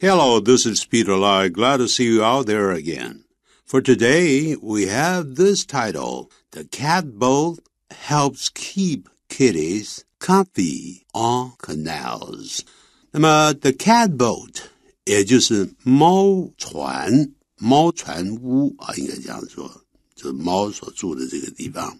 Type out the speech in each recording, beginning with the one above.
Hello, this is Peter Lai. Glad to see you out there again. For today, we have this title The Cat Boat Helps Keep Kitties Comfy on Canals. 那么，The Cat Boat，也就是猫船、猫船屋啊，应该这样说，就是猫所住的这个地方。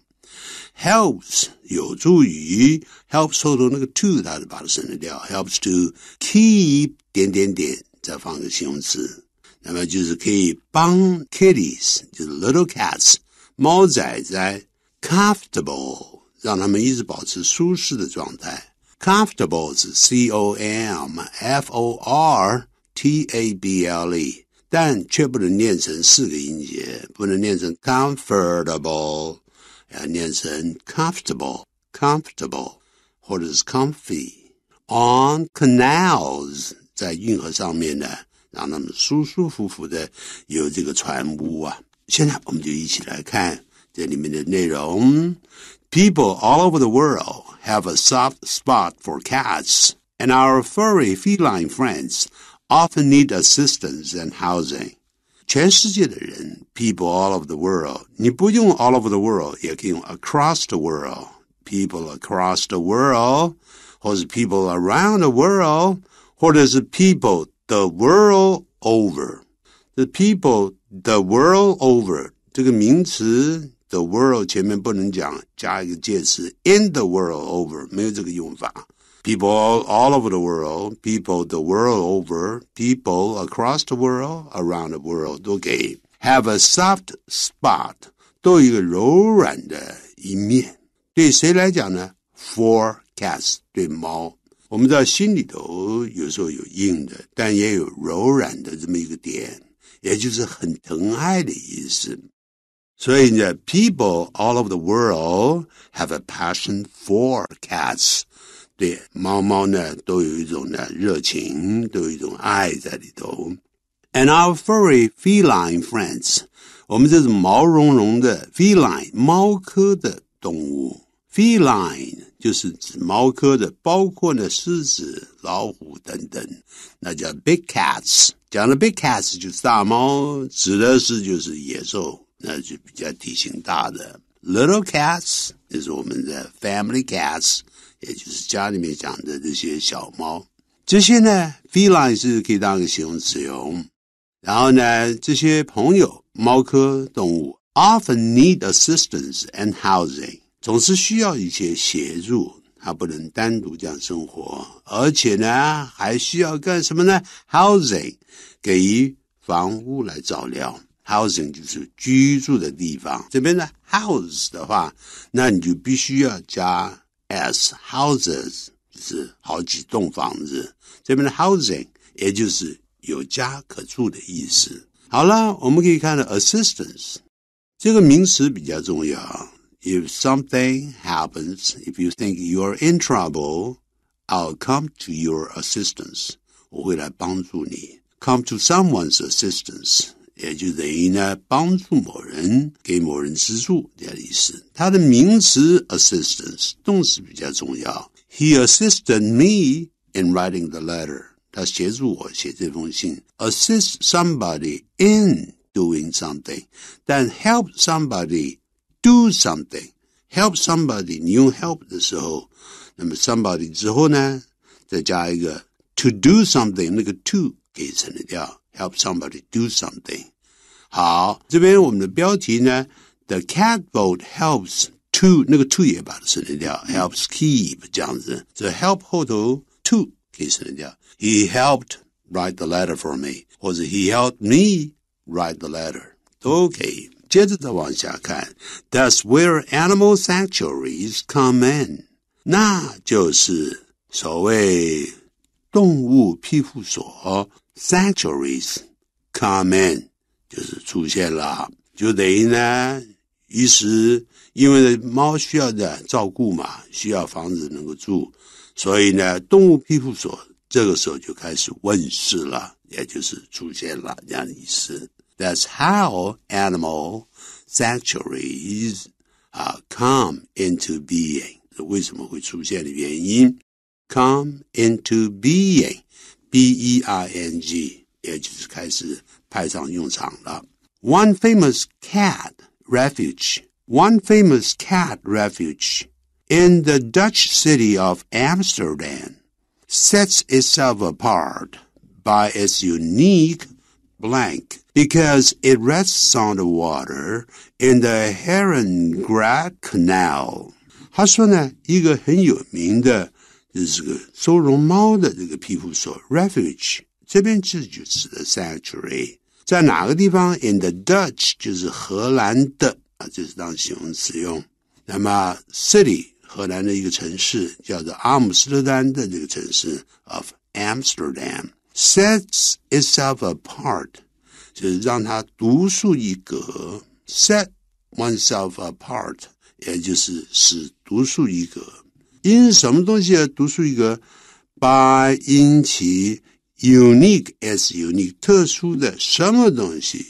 Helps ah, 有助于 helps 后头那个 to 它是把它省略掉，helps to keep 点点点这方的形容词。那么就是可以帮 kitties，就是 little cats，猫仔仔 comfortable，让他们一直保持舒适的状态。comfortable 是 c o m f o r t a b l e，但却不能念成四个音节，不能念成 comfortable，要念成 comfortable，comfortable 或者是 comfy。On canals。在运河上面呢，让他们舒舒服服的有这个船坞啊。现在我们就一起来看这里面的内容。People all over the world have a soft spot for cats, and our furry feline friends often need assistance and housing. 全世界的人，people all over the world，你不用 all over the world，也可以用 across the world，people across the world，或是 people around the world，或者是 people the world over? The people the world over 这个名词 the world 前面不能讲加一个介词 in the world over 没有这个用法。People all, all over the world, people the world over, people across the world, around the world Okay, have a soft spot Forecast 对猫。我们在心里头有时候有硬的，但也有柔软的这么一个点，也就是很疼爱的意思。所以呢，people all over the world have a passion for cats。对，猫猫呢都有一种呢热情，都有一种爱在里头。And our furry feline friends，我们这是毛茸茸的 feline 猫科的动物 feline。就是指猫科的，包括呢狮子、老虎等等，那叫 big cats。讲了 big cats 就是大猫，指的是就是野兽，那就比较体型大的。little cats 就是我们的 family cats，也就是家里面养的这些小猫。这些呢，feline 是可以当个形容词用。然后呢，这些朋友猫科动物 often need assistance and housing。总是需要一些协助，他不能单独这样生活，而且呢，还需要干什么呢？housing 给予房屋来照料，housing 就是居住的地方。这边呢 house 的话，那你就必须要加 s，houses 就是好几栋房子。这边的 housing 也就是有家可住的意思。好了，我们可以看到 assistance 这个名词比较重要。If something happens, if you think you're in trouble, I'll come to your assistance. 我会来帮助你. Come to someone's assistance, assistance 动词比较重要. He assisted me in writing the letter. 他协助我写这封信. Assist somebody in doing something, then help somebody do somebody, somebody，new help 的时候，那么 somebody 之后呢，再加一个 to do something，那个 to 给省略掉，help somebody do something。好，这边我们的标题呢，the catboat helps to 那个 to 也把它省略掉，helps keep 这样子，这 help 后头 to 可以省略掉。He helped write the letter for me，或者 he helped me write the letter Okay. 接着再往下看，That's where animal sanctuaries come in。那就是所谓动物庇护所，sanctuaries come in 就是出现了，就等于呢，于是因为猫需要的照顾嘛，需要房子能够住，所以呢，动物庇护所这个时候就开始问世了，也就是出现了这样意思。That's how animal sanctuaries uh, come into being. Come into being，b e r One famous cat refuge. One famous cat refuge in the Dutch city of Amsterdam sets itself apart by its unique blank because it rests on the water in the Herrengrad Canal。他说呢，一个很有名的这个收容猫的这个庇护所 refuge，这边其实就指的 sanctuary，在哪个地方？In the Dutch the city 荷兰的一个城市叫做阿姆斯特丹的这个城市 of Amsterdam sets itself apart。就是让它独树一格，set oneself apart，也就是使独树一格。因什么东西而独树一格？By 因其 unique as unique 特殊的什么东西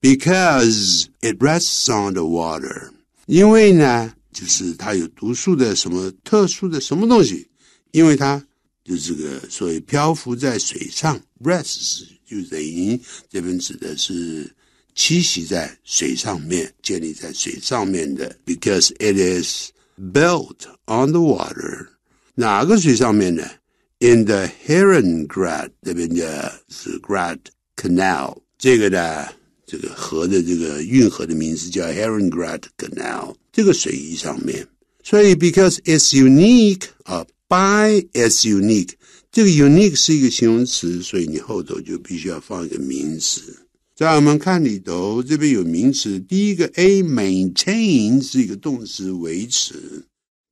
？Because it rests on the water。因为呢，就是它有独树的什么特殊的什么东西？因为它。就这个，所以漂浮在水上，rests 就等于这边指的是栖息在水上面、建立在水上面的。Because it is built on the water，哪个水上面呢？In the h e r o n g r a d 这边的是 g r a d Canal，这个呢，这个河的这个运河的名字叫 h e r o n g r a d Canal，这个水域上面。所以，because it's unique 啊。By as unique，这个 unique 是一个形容词，所以你后头就必须要放一个名词。在我们看里头，这边有名词。第一个 A maintain 是一个动词，维持；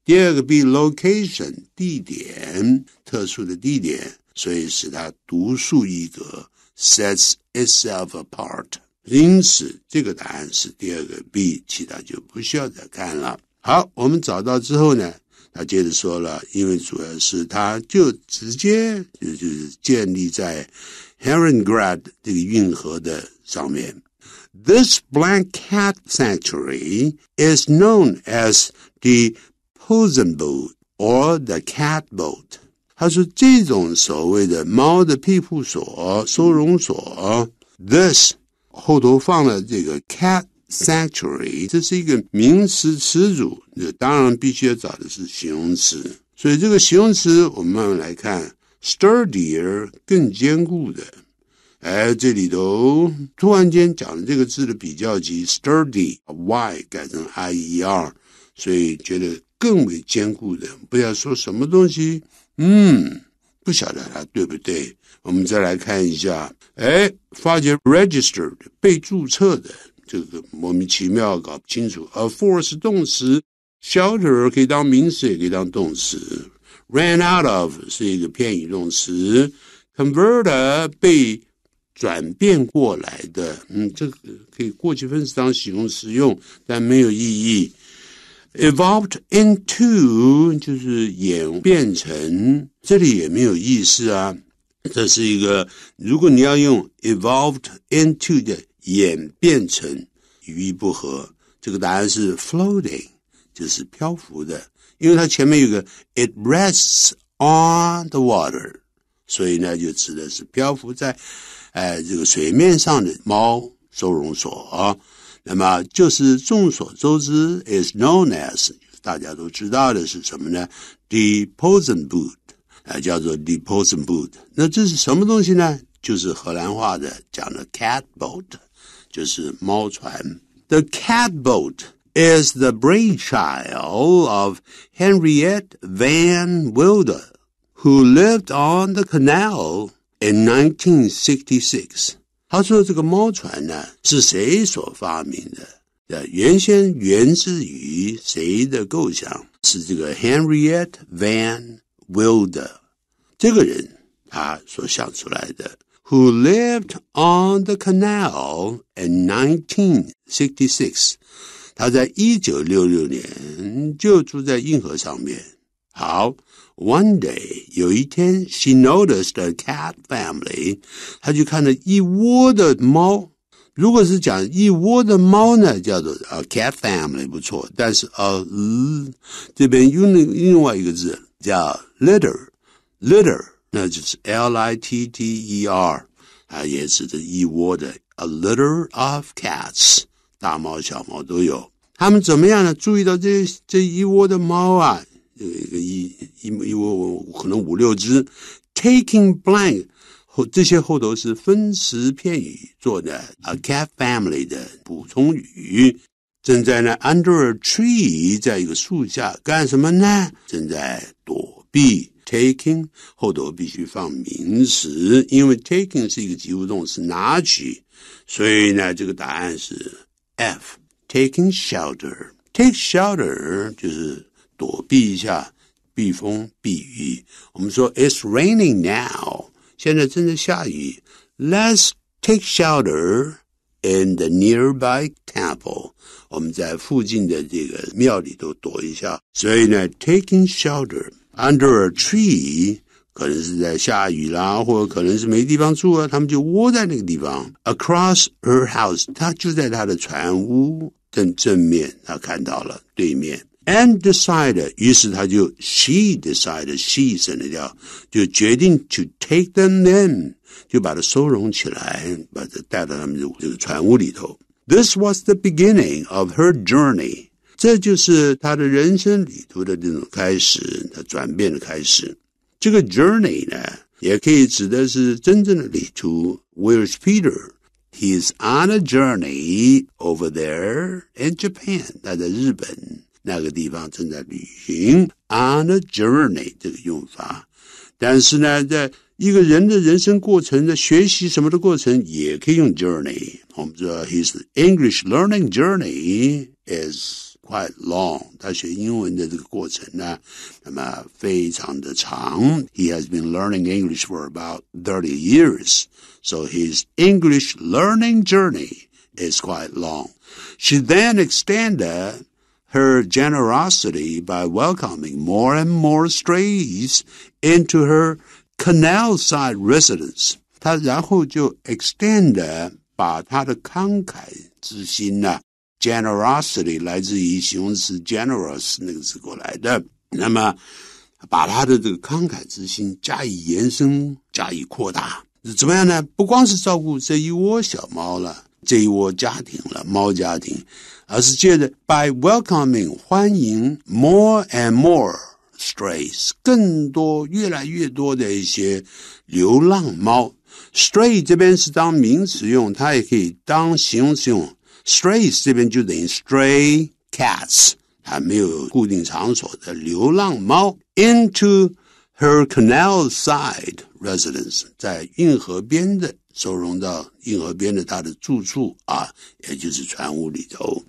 第二个 B location 地点，特殊的地点，所以使它独树一格，sets itself apart。因此，这个答案是第二个 B，其他就不需要再看了。好，我们找到之后呢？他接着说了，因为主要是他就直接就就是建立在 Herengrad 这个运河的上面。This black cat sanctuary is known as the Posen boat or the cat boat。他说这种所谓的猫的庇护所、收容所，this 后头放了这个 cat。Century，这是一个名词词组，那当然必须要找的是形容词。所以这个形容词我们慢慢来看，sturdier 更坚固的。哎，这里头突然间讲了这个字的比较级 sturdy，y 改成 i e r，所以觉得更为坚固的。不要说什么东西，嗯，不晓得它对不对。我们再来看一下，哎，发觉 registered 被注册的。这个莫名其妙，搞不清楚。a f o r c 是动词，Shelter 可以当名词，也可以当动词。Ran out of 是一个偏移动词，Converter 被转变过来的。嗯，这个可以过去分词当形容词用，但没有意义。Evolved into 就是演变成，这里也没有意思啊。这是一个，如果你要用 evolved into 的。演变成语义不合，这个答案是 floating，就是漂浮的，因为它前面有个 it rests on the water，所以呢就指的是漂浮在哎这个水面上的猫收容所啊。那么就是众所周知，is known as 大家都知道的是什么呢 d e p o s i n t boot 啊，叫做 d e p o s i n t boot。那这是什么东西呢？就是荷兰话的讲的 cat boat。就是猫船。The catboat is the brainchild of Henriette Van Wilder, who lived on the canal in 1966. 他说这个猫船呢是谁所发明的？呃，原先源自于谁的构想？是这个 Henriette Van Wilder 这个人他所想出来的。who lived on the canal in 1966。他在一九六六年就住在运河上面。好，one day 有一天，she noticed a cat family，她就看到一窝的猫。如果是讲一窝的猫呢，叫做 a cat family 不错，但是 a、呃、这边用另另外一个字叫 litter，litter litter,。那就是 l i t t e r 啊，也指的一窝的 a litter of cats，大猫小猫都有。他们怎么样呢？注意到这这一窝的猫啊，一一一窝可能五六只，taking blank 后这些后头是分词片语做的 a cat family 的补充语，正在呢 under a tree，在一个树下干什么呢？正在躲避。taking taking 是一个及物动词，拿取，所以呢，这个答案是 F。Taking shelter, take shelter 就是躲避一下，避风避雨。我们说 It's raining now，现在正在下雨。Let's take shelter in the nearby temple。我们在附近的这个庙里头躲一下。所以呢，taking shelter。under a tree，可能是在下雨啦，或者可能是没地方住啊，他们就窝在那个地方。Across her house，他就在他的船屋正正面，他看到了对面。And decided，于是他就 she decided，she 省略掉，就决定 to take them then，就把它收容起来，把它带到他们这个船屋里头。This was the beginning of her journey. 这就是他的人生旅途的这种开始，他转变的开始。这个 journey 呢，也可以指的是真正的旅途。Where's Peter? He is on a journey over there in Japan。他在日本那个地方正在旅行。On a journey 这个用法，但是呢，在一个人的人生过程、的学习什么的过程，也可以用 journey。我们说 His English learning journey is。quite long. he has been learning English for about thirty years, so his English learning journey is quite long. She then extended her generosity by welcoming more and more strays into her canal side residence. 她然后就 extend 把她的慷慨之心呢、啊。Generosity 来自于形容词 generous 那个词过来的，那么把它的这个慷慨之心加以延伸、加以扩大，怎么样呢？不光是照顾这一窝小猫了，这一窝家庭了，猫家庭，而是借着 by welcoming 欢迎 more and more strays，更多、越来越多的一些流浪猫。stray 这边是当名词用，它也可以当形容词用。stray 这边就等于 stray cats，还没有固定场所的流浪猫，into her canal side residence，在运河边的收容到运河边的她的住处啊，也就是船坞里头。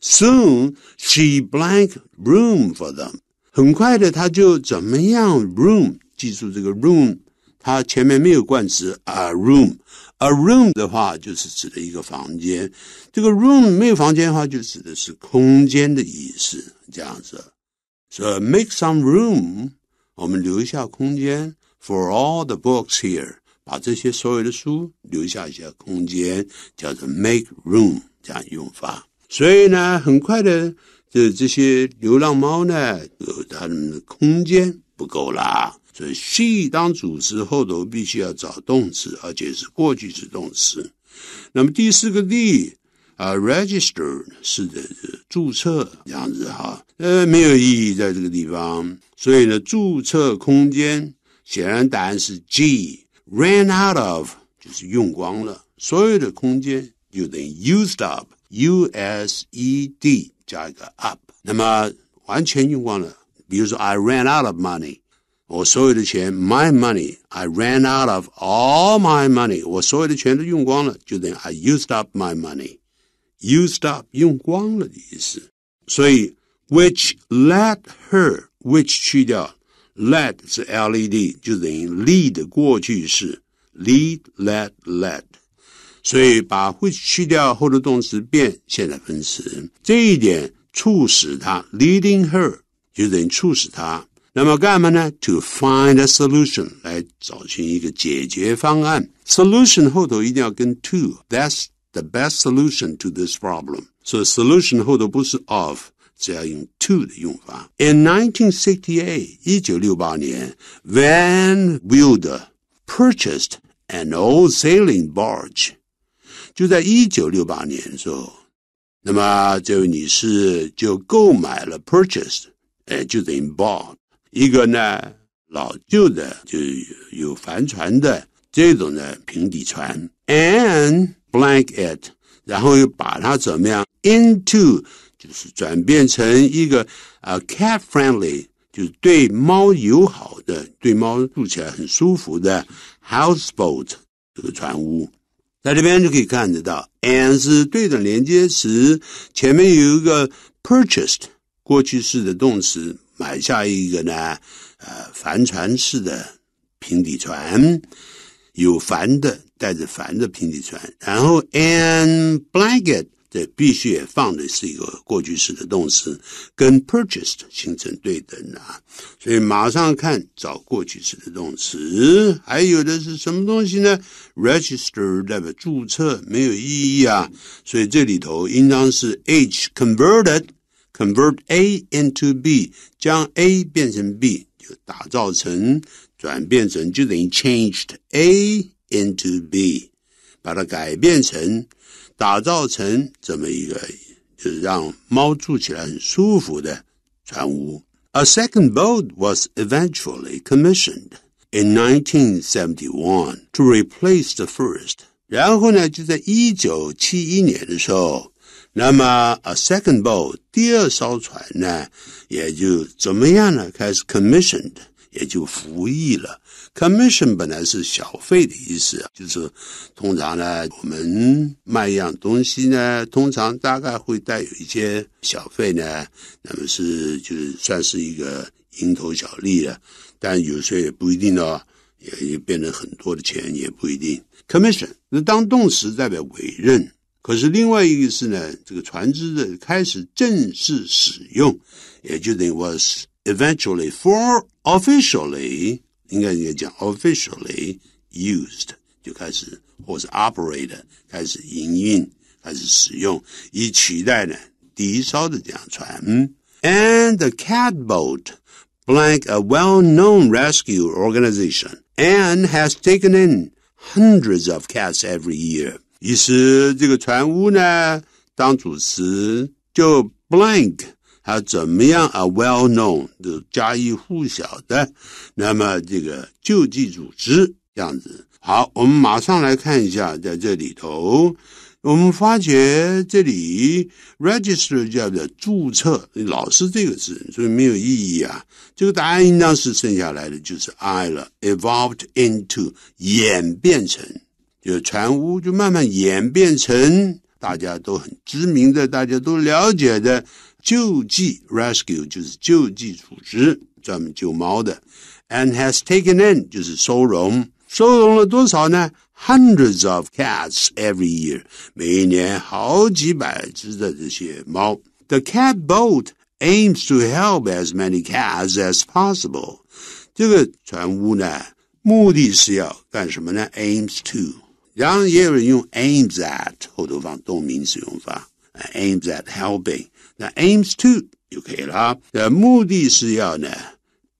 Soon she blank room for them，很快的她就怎么样 room，记住这个 room。它前面没有冠词，a room，a room 的话就是指的一个房间。这个 room 没有房间的话，就指的是空间的意思，这样子。所以 make some room，我们留下空间 for all the books here，把这些所有的书留下一些空间，叫做 make room 这样用法。所以呢，很快的，这这些流浪猫呢，有它们的空间不够啦。所以 she 当主词后头必须要找动词，而且是过去式动词。那么第四个 D 啊，register 是的，注册这样子哈，呃，没有意义在这个地方。所以呢，注册空间显然答案是 G ran out of 就是用光了所有的空间，就等于 used up U S E D 加一个 up，那么完全用光了。比如说 I ran out of money。我所有的钱，my money I ran out of all my money，我所有的钱都用光了，就等于 I used up my money，used up 用光了的意思。所以 which led her，which 去掉，led 是 l e d，就等于 lead 过去式，lead led led。所以把 which 去掉，后头动词变现在分词，这一点促使他 leading her 就等于促使他。那么干嘛呢？To find a solution 后头一定要跟 to。That's the best solution to this problem。所以 solution 后头不是 of。只要用 to 的用法。In 1968，一九六八年，Van Wilder purchased an old sailing barge。就在一九六八年的时候，那么这位女士就购买了 purchased，哎，就等于 bought 一个呢，老旧的，就有帆船的这种的平底船，and blanket，然后又把它怎么样，into，就是转变成一个呃 cat friendly，就是对猫友好的，对猫住起来很舒服的 houseboat 这个船屋，在这边就可以看得到，and 是对等连接词，前面有一个 purchased 过去式的动词。买下一个呢，呃，帆船式的平底船，有帆的，带着帆的平底船。然后，and blanket 这必须也放的是一个过去式的动词，跟 purchased 形成对等的啊。所以马上看找过去式的动词，还有的是什么东西呢？register 代表注册没有意义啊。所以这里头应当是 h converted。convert A into B，将 A 变成 B，就打造成、转变成，就等于 changed A into B，把它改变成、打造成这么一个，就是让猫住起来很舒服的船屋。A second boat was eventually commissioned in 1971 to replace the first。然后呢，就在一九七一年的时候。那么，a second boat，第二艘船呢，也就怎么样呢？开始 commissioned，也就服役了。commission 本来是小费的意思，就是通常呢，我们卖一样东西呢，通常大概会带有一些小费呢，那么是就是算是一个蝇头小利了。但有时候也不一定哦，也也变成很多的钱也不一定。commission 那当动词代表委任。可是另外一个是呢，这个船只的开始正式使用，也就等于 was eventually for officially 应该应该讲 officially used 就开始或是 operated 开始营运开始使用，以取代呢第一艘的这样船。And the catboat blank a well-known rescue organization and has taken in hundreds of cats every year. 于是这个船坞呢，当主持就 blank，还怎么样啊？Well-known 就家喻户晓的，那么这个救济组织这样子。好，我们马上来看一下，在这里头，我们发觉这里 register 叫做注册，老是这个字，所以没有意义啊。这个答案应当是剩下来的就是 I 了，evolved into 演变成。就禅屋就慢慢演变成大家都很知名的、大家都了解的救济 （rescue） 就是救济组织，专门救猫的，and has taken in 就是收容，收容了多少呢？Hundreds of cats every year，每一年好几百只的这些猫。The cat boat aims to help as many cats as possible。这个船坞呢，目的是要干什么呢？Aims to。Jarenjaren aims at, och då, då minns aims at helping. 那 aims to 就可以了。的目的是要呢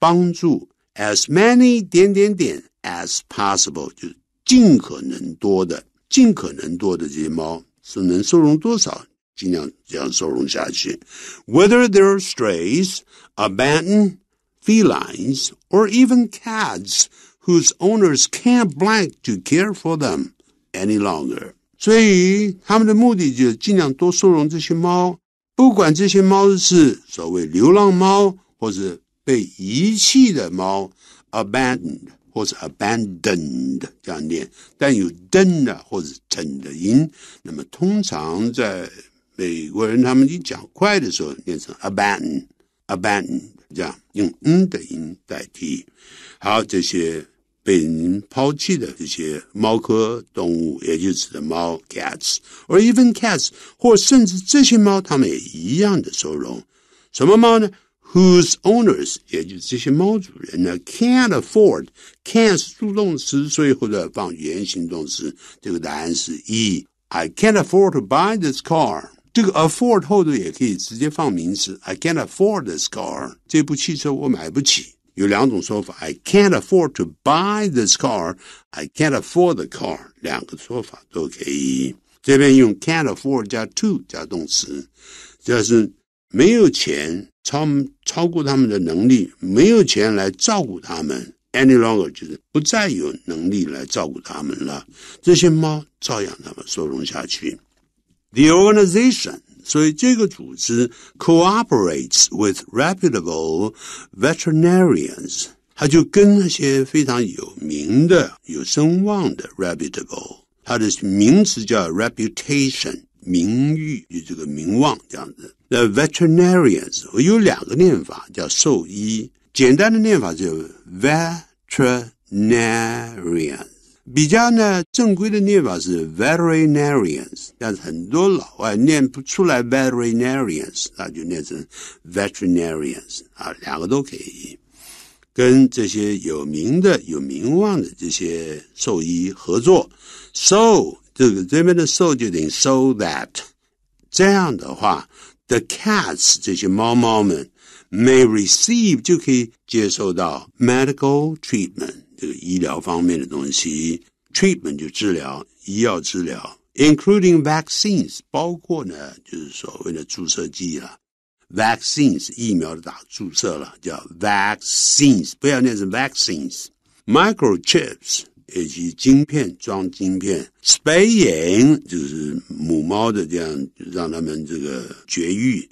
帮助 as many 点点点 as possible，就是尽可能多的、尽可能多的这些猫是能收容多少，尽量这样收容下去。Whether they're strays, abandoned felines, or even cats whose owners can't blank to care for them. Any longer，所以他们的目的就是尽量多收容这些猫，不管这些猫是所谓流浪猫，或是被遗弃的猫 （abandoned） 或者 abandoned 这样念，但有 d 的或是 t 的音。那么通常在美国人他们一讲快的时候，念成 abandon，abandon e d 这样用 n 的音代替。好，这些。被人抛弃的这些猫科动物，也就指的猫，cats。而 even cats，或甚至这些猫，它们也一样的收容。什么猫呢？Whose owners，也就是这些猫主人呢，can't afford。can't 助动词，最后的放原形动词。这个答案是 E。I can't afford to buy this car。这个 afford 后头也可以直接放名词。I can't afford this car。这部汽车我买不起。有两种说法 i can't afford to buy this car. I can't afford the car。两个说法都可以。这边用 can't afford 加 to 加动词，就是没有钱，超超过他们的能力，没有钱来照顾他们。any longer 就是不再有能力来照顾他们了。这些猫照样他们收容下去。The organization 所以这个组织 cooperates with reputable veterinarians，他就跟那些非常有名的、有声望的 reputable，它的名词叫 reputation，名誉与这个名望这样子。那 veterinarians 我有两个念法，叫兽医，简单的念法就是 veterinarians。比较呢正规的念法是 veterinarians，但是很多老外念不出来 veterinarians，那就念成 veterinarians 啊，两个都可以。跟这些有名的、有名望的这些兽医合作，so 这个这边的 so 就等于 so that，这样的话，the cats 这些猫猫们 may receive 就可以接受到 medical treatment。这个医疗方面的东西，treatment 就治疗，医药治疗，including vaccines 包括呢，就是所谓的注射剂了。v a c c i n e s 疫苗的打注射了，叫 vaccines，不要念成 vaccines，microchips 以及晶片装晶片，spaying 就是母猫的这样，就让它们这个绝育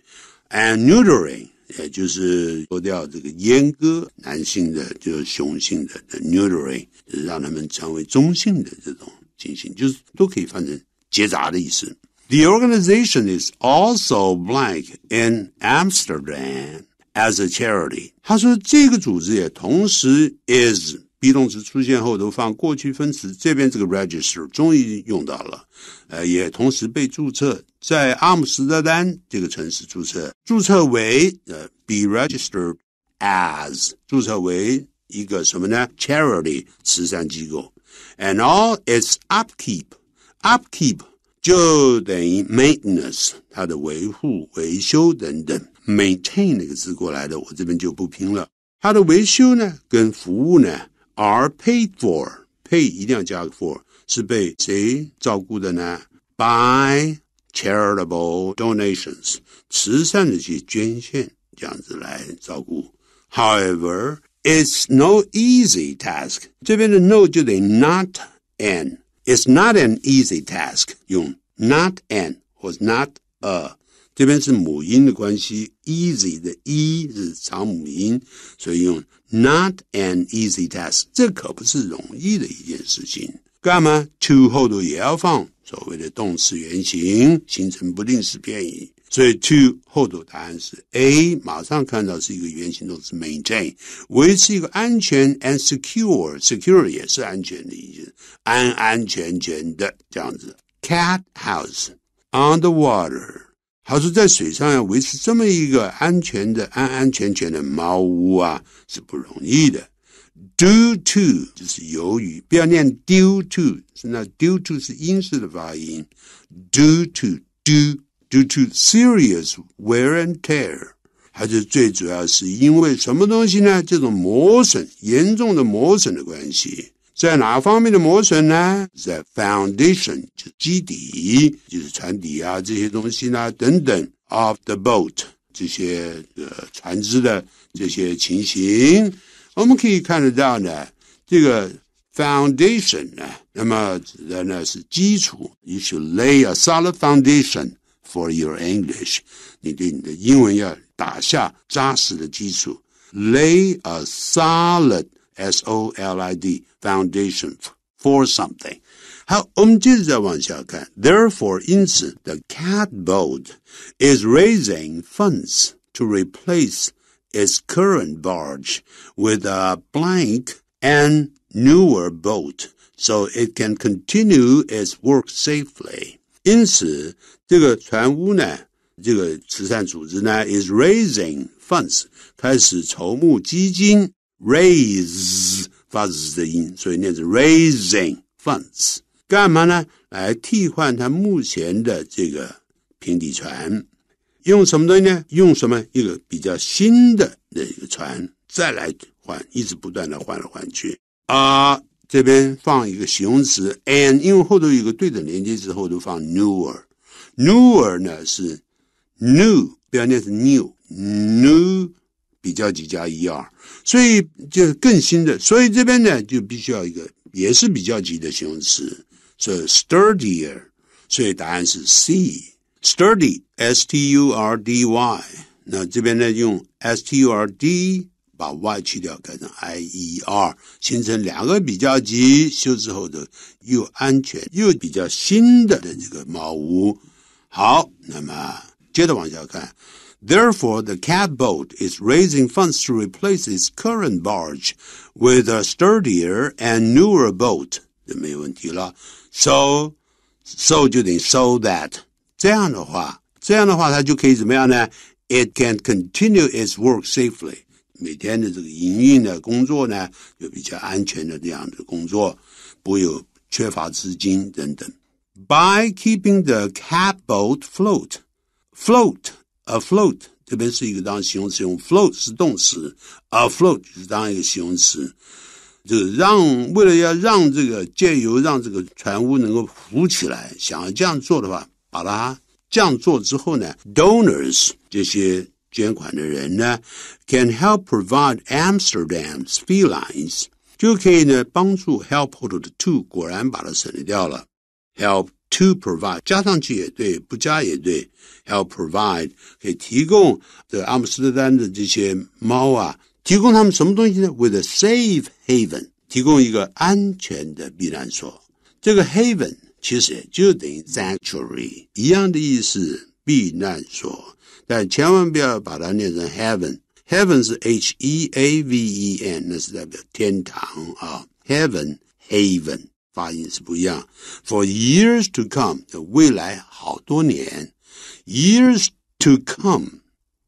，and neutering。也就是脱掉这个阉割男性的，就是雄性的 neutering，让他们成为中性的这种情形，就是都可以翻成结扎的意思。The organization is also blank in Amsterdam as a charity。他说这个组织也同时 is。be 动词出现后都放过去分词，这边这个 register 终于用到了，呃，也同时被注册在阿姆斯特丹这个城市注册，注册为呃 be registered as 注册为一个什么呢？charity 慈善机构，and all its upkeep upkeep 就等于 maintenance 它的维护维修等等，maintain 那个字过来的，我这边就不拼了，它的维修呢跟服务呢。are paid for. 一定要加个 for，是被谁照顾的呢？By charitable However, it's no easy task。这边的 no 就得 not It's not an easy task。用 not an 或 not a。这边是母音的关系，easy 的 e 是长母音，所以用 not an easy task，这可不是容易的一件事情。干嘛？to 后头也要放所谓的动词原形，形成不定式变移。所以 to 后头答案是 A，马上看到是一个原形动词 maintain，维持一个安全 and secure，secure 也是安全的意思，安安全全的这样子。Cat house on the water。他说在水上要维持这么一个安全的、安安全全的茅屋啊，是不容易的。Due to 就是由于，不要念 due to，那 due to 是英式的发音。Due to due due to serious wear and tear，还是最主要是因为什么东西呢？这种磨损，严重的磨损的关系。在哪方面的磨损呢？The foundation 就基底，就是船底啊这些东西呢，等等。Of the boat 这些呃船只的这些情形，我们可以看得到呢。这个 foundation 呢，那么指的呢是基础。You should lay a solid foundation for your English。你对你的英文要打下扎实的基础。Lay a solid。S O L I D, foundation, for something. the cat boat is raising funds to replace its current barge with a blank and newer boat, so it can continue its work safely. is raising funds，开始筹募基金。Raise 发 z 的音，所以念是 raising funds。干嘛呢？来替换它目前的这个平底船，用什么东西呢？用什么？一个比较新的那个船，再来换，一直不断的换来换去。啊，这边放一个形容词，and 因为后头有个对等连接词，后头放 newer，newer 呢是 new，不要念是 new，new。比较级加 er，所以就更新的，所以这边呢就必须要一个也是比较级的形容词，是 sturdier，所以答案是 C，sturdy，s-t-u-r-d-y，那这边呢用 s-t-u-r-d 把 y 去掉，改成 i-e-r，形成两个比较级，修饰后的又安全又比较新的这个茅屋。好，那么接着往下看。Therefore, the boat is raising funds to replace its current barge with a sturdier and newer boat. 没问题了。So, so so that It can continue its work safely。每天的这个营运的工作呢，有比较安全的这样的工作，不会有缺乏资金等等。By keeping the cat boat float, float Afloat 这边是一个当形容词，用 float 是动词，afloat 就是当一个形容词，就是让为了要让这个借由让这个船坞能够浮起来，想要这样做的话，把它这样做之后呢，donors 这些捐款的人呢，can help provide Amsterdam's felines 就可以呢帮助 help o l d the two，果然把它省略掉了，help。to provide 加上去也对，不加也对，要 provide 给提供这阿姆斯特丹的这些猫啊，提供他们什么东西呢？With a safe haven，提供一个安全的避难所。这个 haven 其实也就等于 sanctuary 一样的意思，避难所。但千万不要把它念成 heaven。Heaven 是 H E A V E N，那是代表天堂啊。Heaven，haven 发音是不一样。For years to come，未来好多年，years to come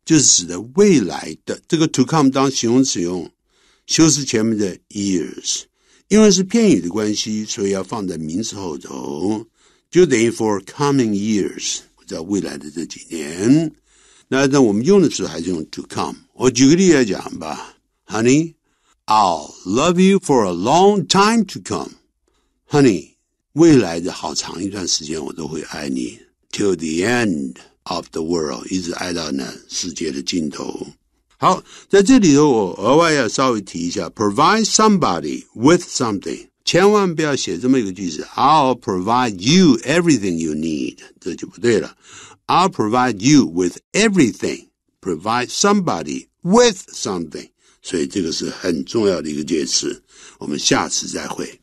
就是指的未来的。这个 to come 当形容词用，修饰前面的 years。因为是片语的关系，所以要放在名词后头，就等于 for coming years，在未来的这几年。那那我们用的时候还是用 to come。我举个例来讲吧，Honey，I'll love you for a long time to come。Honey, 未来的好长一段时间我都会爱你，till the end of the world，一直爱到呢世界的尽头。好，在这里头我额外要稍微提一下，provide somebody with something，千万不要写这么一个句子，I'll provide you everything you need，这就不对了。I'll provide you with everything。Provide somebody with something，所以这个是很重要的一个介词。我们下次再会。